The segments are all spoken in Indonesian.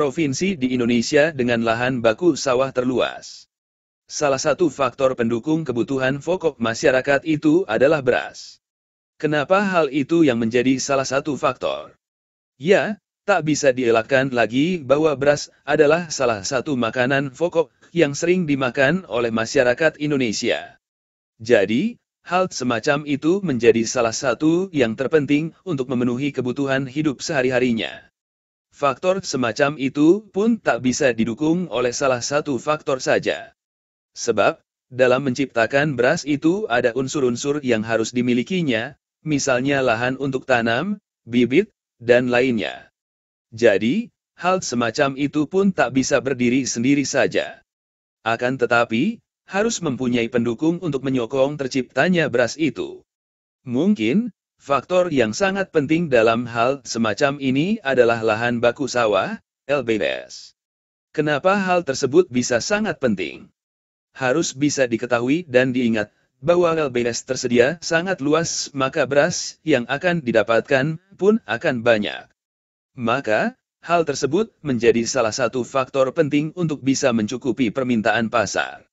provinsi di Indonesia dengan lahan baku sawah terluas. Salah satu faktor pendukung kebutuhan pokok masyarakat itu adalah beras. Kenapa hal itu yang menjadi salah satu faktor? Ya, tak bisa dielakkan lagi bahwa beras adalah salah satu makanan pokok yang sering dimakan oleh masyarakat Indonesia. Jadi, hal semacam itu menjadi salah satu yang terpenting untuk memenuhi kebutuhan hidup sehari-harinya. Faktor semacam itu pun tak bisa didukung oleh salah satu faktor saja. Sebab, dalam menciptakan beras itu ada unsur-unsur yang harus dimilikinya, misalnya lahan untuk tanam, bibit, dan lainnya. Jadi, hal semacam itu pun tak bisa berdiri sendiri saja. Akan tetapi, harus mempunyai pendukung untuk menyokong terciptanya beras itu. Mungkin, Faktor yang sangat penting dalam hal semacam ini adalah lahan baku sawah, LBS. Kenapa hal tersebut bisa sangat penting? Harus bisa diketahui dan diingat bahwa LBS tersedia sangat luas, maka beras yang akan didapatkan pun akan banyak. Maka, hal tersebut menjadi salah satu faktor penting untuk bisa mencukupi permintaan pasar.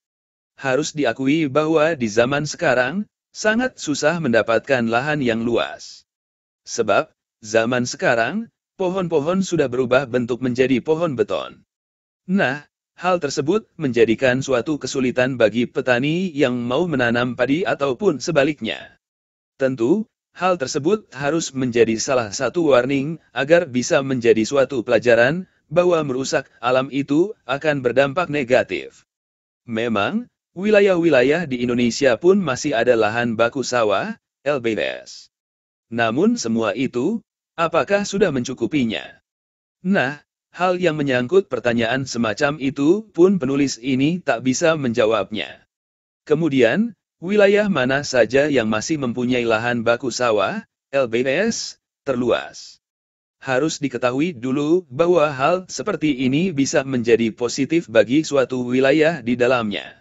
Harus diakui bahwa di zaman sekarang, sangat susah mendapatkan lahan yang luas. Sebab, zaman sekarang, pohon-pohon sudah berubah bentuk menjadi pohon beton. Nah, hal tersebut menjadikan suatu kesulitan bagi petani yang mau menanam padi ataupun sebaliknya. Tentu, hal tersebut harus menjadi salah satu warning agar bisa menjadi suatu pelajaran bahwa merusak alam itu akan berdampak negatif. Memang, Wilayah-wilayah di Indonesia pun masih ada lahan baku sawah, LBS. Namun semua itu, apakah sudah mencukupinya? Nah, hal yang menyangkut pertanyaan semacam itu pun penulis ini tak bisa menjawabnya. Kemudian, wilayah mana saja yang masih mempunyai lahan baku sawah, LBS, terluas. Harus diketahui dulu bahwa hal seperti ini bisa menjadi positif bagi suatu wilayah di dalamnya.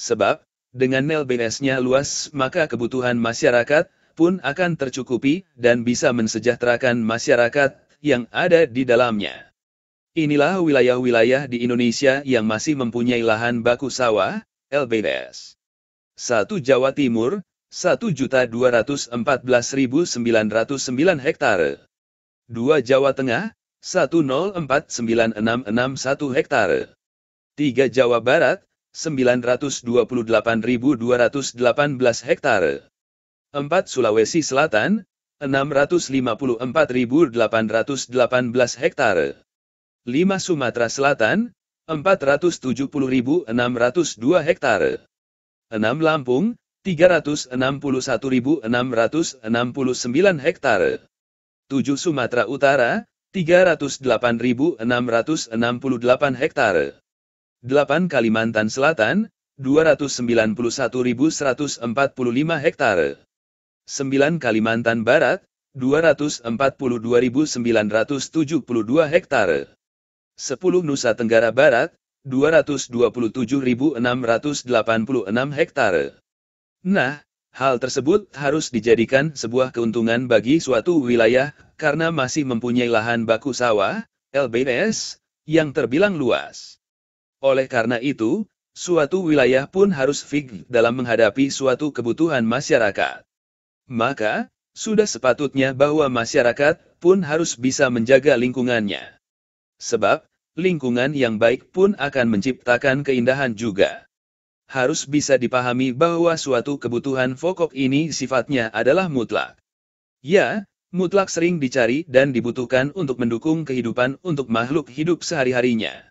Sebab, dengan LBS-nya luas maka kebutuhan masyarakat pun akan tercukupi dan bisa mensejahterakan masyarakat yang ada di dalamnya. Inilah wilayah-wilayah di Indonesia yang masih mempunyai lahan baku sawah, LBS. 1 Jawa Timur, 1.214.909 hektare. 2 Jawa Tengah, 1049661 hektare. 3 Jawa Barat, 928.218 hektare. 4 Sulawesi Selatan, 654.818 hektare. 5 Sumatera Selatan, 470.602 hektare. 6 Lampung, 361.669 hektare. 7 Sumatera Utara, 308.668 hektare. 8 Kalimantan Selatan, 291.145 hektare. 9 Kalimantan Barat, 242.972 hektare. 10 Nusa Tenggara Barat, 227.686 hektare. Nah, hal tersebut harus dijadikan sebuah keuntungan bagi suatu wilayah karena masih mempunyai lahan baku sawah, LBS, yang terbilang luas. Oleh karena itu, suatu wilayah pun harus fig dalam menghadapi suatu kebutuhan masyarakat. Maka, sudah sepatutnya bahwa masyarakat pun harus bisa menjaga lingkungannya. Sebab, lingkungan yang baik pun akan menciptakan keindahan juga. Harus bisa dipahami bahwa suatu kebutuhan pokok ini sifatnya adalah mutlak. Ya, mutlak sering dicari dan dibutuhkan untuk mendukung kehidupan untuk makhluk hidup sehari-harinya.